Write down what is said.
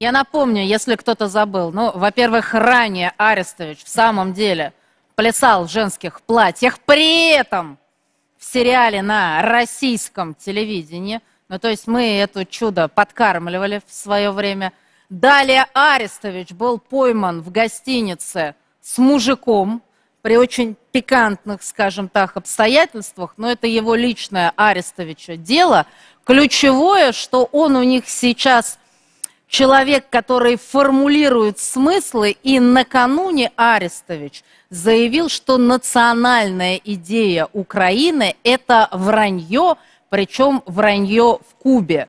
Я напомню, если кто-то забыл, ну, во-первых, ранее Арестович в самом деле плясал в женских платьях, при этом в сериале на российском телевидении. Ну, то есть мы это чудо подкармливали в свое время. Далее Арестович был пойман в гостинице с мужиком при очень пикантных, скажем так, обстоятельствах, но это его личное Арестовича дело. Ключевое, что он у них сейчас человек, который формулирует смыслы, и накануне Арестович заявил, что национальная идея Украины – это вранье, причем вранье в Кубе.